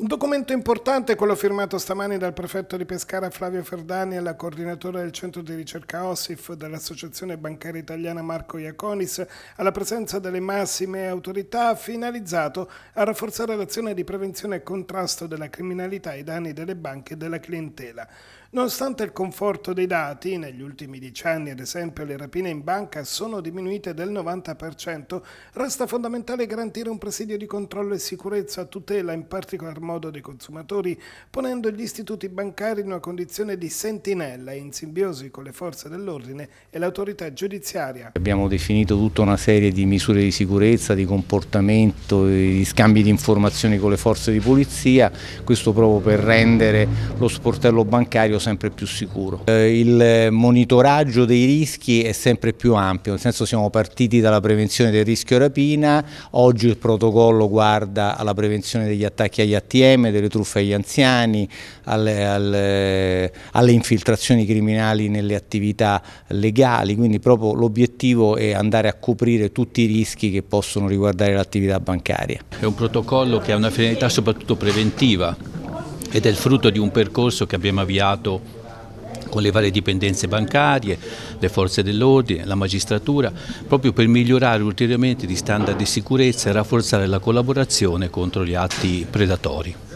Un documento importante quello firmato stamani dal prefetto di Pescara Flavio Ferdani e alla coordinatora del centro di ricerca OSIF dell'Associazione Bancaria Italiana Marco Iaconis alla presenza delle massime autorità finalizzato a rafforzare l'azione di prevenzione e contrasto della criminalità ai danni delle banche e della clientela. Nonostante il conforto dei dati, negli ultimi dieci anni ad esempio le rapine in banca sono diminuite del 90%, resta fondamentale garantire un presidio di controllo e sicurezza a tutela in particolar modo modo dei consumatori, ponendo gli istituti bancari in una condizione di sentinella in simbiosi con le forze dell'ordine e l'autorità giudiziaria. Abbiamo definito tutta una serie di misure di sicurezza, di comportamento, di scambi di informazioni con le forze di polizia, questo proprio per rendere lo sportello bancario sempre più sicuro. Eh, il monitoraggio dei rischi è sempre più ampio, nel senso siamo partiti dalla prevenzione del rischio rapina, oggi il protocollo guarda alla prevenzione degli attacchi agli attivi insieme, delle truffe agli anziani, alle, alle, alle infiltrazioni criminali nelle attività legali, quindi proprio l'obiettivo è andare a coprire tutti i rischi che possono riguardare l'attività bancaria. È un protocollo che ha una finalità soprattutto preventiva ed è il frutto di un percorso che abbiamo avviato con le varie dipendenze bancarie, le forze dell'ordine, la magistratura, proprio per migliorare ulteriormente gli standard di sicurezza e rafforzare la collaborazione contro gli atti predatori.